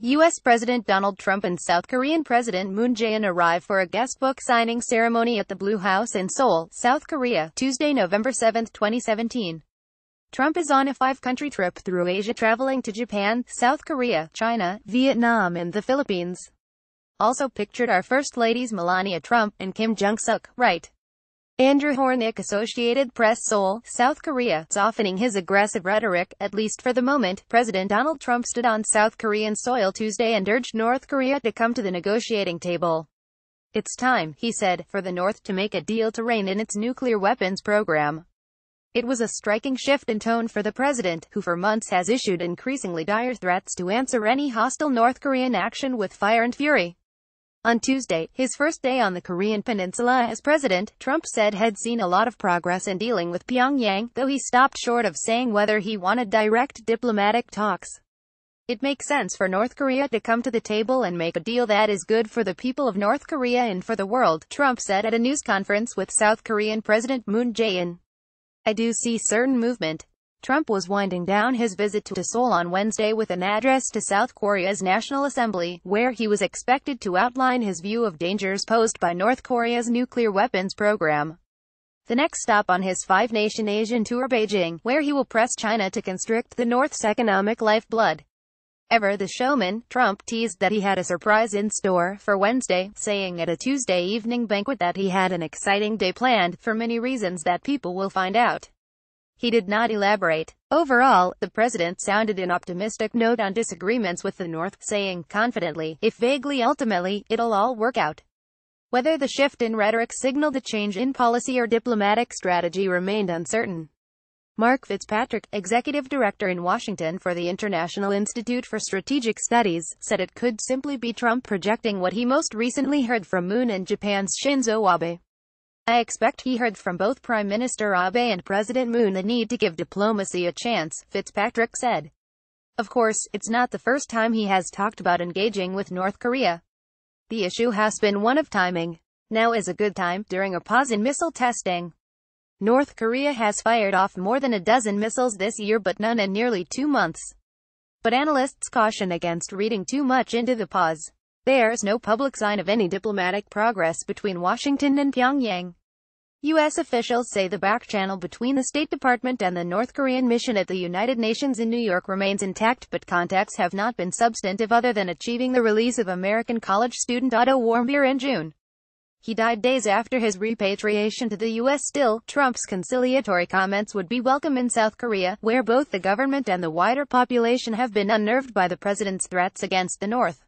U.S. President Donald Trump and South Korean President Moon Jae-in arrive for a guest book signing ceremony at the Blue House in Seoul, South Korea, Tuesday, November 7, 2017. Trump is on a five-country trip through Asia traveling to Japan, South Korea, China, Vietnam and the Philippines. Also pictured are First Ladies Melania Trump and Kim Jong-suk, right? Andrew Hornick Associated Press Seoul, South Korea, softening his aggressive rhetoric, at least for the moment, President Donald Trump stood on South Korean soil Tuesday and urged North Korea to come to the negotiating table. It's time, he said, for the North to make a deal to rein in its nuclear weapons program. It was a striking shift in tone for the president, who for months has issued increasingly dire threats to answer any hostile North Korean action with fire and fury. On Tuesday, his first day on the Korean peninsula as president, Trump said had seen a lot of progress in dealing with Pyongyang, though he stopped short of saying whether he wanted direct diplomatic talks. It makes sense for North Korea to come to the table and make a deal that is good for the people of North Korea and for the world, Trump said at a news conference with South Korean President Moon Jae-in. I do see certain movement. Trump was winding down his visit to Seoul on Wednesday with an address to South Korea's National Assembly, where he was expected to outline his view of dangers posed by North Korea's nuclear weapons program. The next stop on his five-nation Asian tour Beijing, where he will press China to constrict the North's economic lifeblood. Ever the showman, Trump teased that he had a surprise in store for Wednesday, saying at a Tuesday evening banquet that he had an exciting day planned, for many reasons that people will find out. He did not elaborate. Overall, the president sounded an optimistic note on disagreements with the North, saying confidently, if vaguely ultimately, it'll all work out. Whether the shift in rhetoric signaled a change in policy or diplomatic strategy remained uncertain. Mark Fitzpatrick, executive director in Washington for the International Institute for Strategic Studies, said it could simply be Trump projecting what he most recently heard from Moon and Japan's Shinzo Abe. I expect he heard from both Prime Minister Abe and President Moon the need to give diplomacy a chance, Fitzpatrick said. Of course, it's not the first time he has talked about engaging with North Korea. The issue has been one of timing. Now is a good time, during a pause in missile testing. North Korea has fired off more than a dozen missiles this year but none in nearly two months. But analysts caution against reading too much into the pause. There is no public sign of any diplomatic progress between Washington and Pyongyang. U.S. officials say the back channel between the State Department and the North Korean mission at the United Nations in New York remains intact but contacts have not been substantive other than achieving the release of American college student Otto Warmbier in June. He died days after his repatriation to the U.S. Still, Trump's conciliatory comments would be welcome in South Korea, where both the government and the wider population have been unnerved by the president's threats against the North.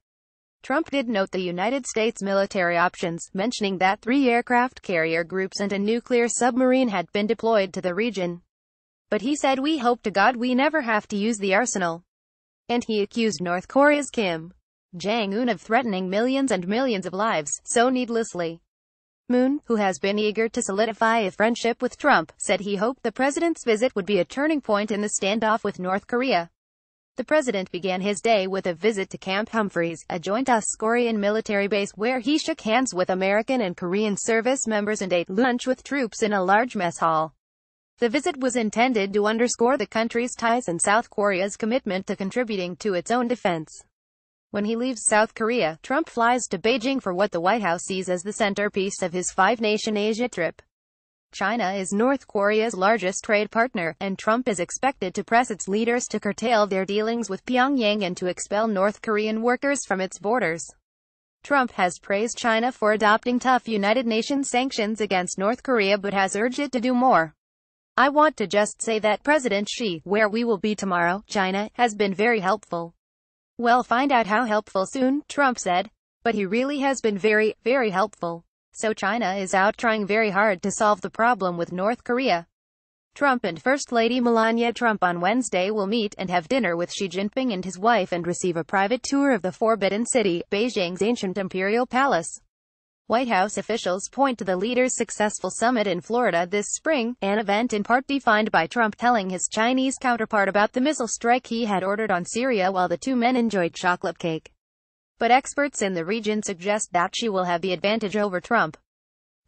Trump did note the United States military options, mentioning that three aircraft carrier groups and a nuclear submarine had been deployed to the region. But he said we hope to God we never have to use the arsenal. And he accused North Korea's Kim Jong-un of threatening millions and millions of lives, so needlessly. Moon, who has been eager to solidify a friendship with Trump, said he hoped the president's visit would be a turning point in the standoff with North Korea. The president began his day with a visit to Camp Humphreys, a joint US-Korean military base where he shook hands with American and Korean service members and ate lunch with troops in a large mess hall. The visit was intended to underscore the country's ties and South Korea's commitment to contributing to its own defense. When he leaves South Korea, Trump flies to Beijing for what the White House sees as the centerpiece of his five-nation Asia trip. China is North Korea's largest trade partner, and Trump is expected to press its leaders to curtail their dealings with Pyongyang and to expel North Korean workers from its borders. Trump has praised China for adopting tough United Nations sanctions against North Korea but has urged it to do more. I want to just say that President Xi, where we will be tomorrow, China, has been very helpful. Well find out how helpful soon, Trump said. But he really has been very, very helpful. So China is out trying very hard to solve the problem with North Korea. Trump and First Lady Melania Trump on Wednesday will meet and have dinner with Xi Jinping and his wife and receive a private tour of the Forbidden City, Beijing's ancient imperial palace. White House officials point to the leader's successful summit in Florida this spring, an event in part defined by Trump telling his Chinese counterpart about the missile strike he had ordered on Syria while the two men enjoyed chocolate cake but experts in the region suggest that she will have the advantage over Trump.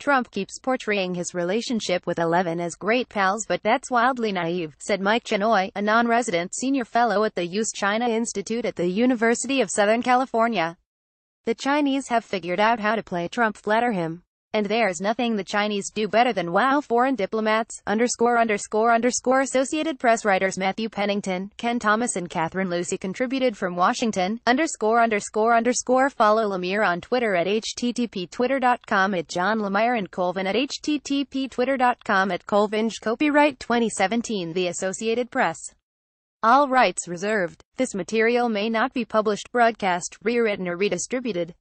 Trump keeps portraying his relationship with Eleven as great pals but that's wildly naive, said Mike Chenoy, a non-resident senior fellow at the U.S. China Institute at the University of Southern California. The Chinese have figured out how to play Trump flatter him. And there's nothing the Chinese do better than wow foreign diplomats, underscore underscore underscore Associated Press writers Matthew Pennington, Ken Thomas and Catherine Lucy contributed from Washington, underscore underscore underscore follow Lemire on Twitter at http://twitter.com at John Lemire and Colvin at http://twitter.com at Colvinge Copyright 2017 The Associated Press all rights reserved. This material may not be published, broadcast, rewritten or redistributed.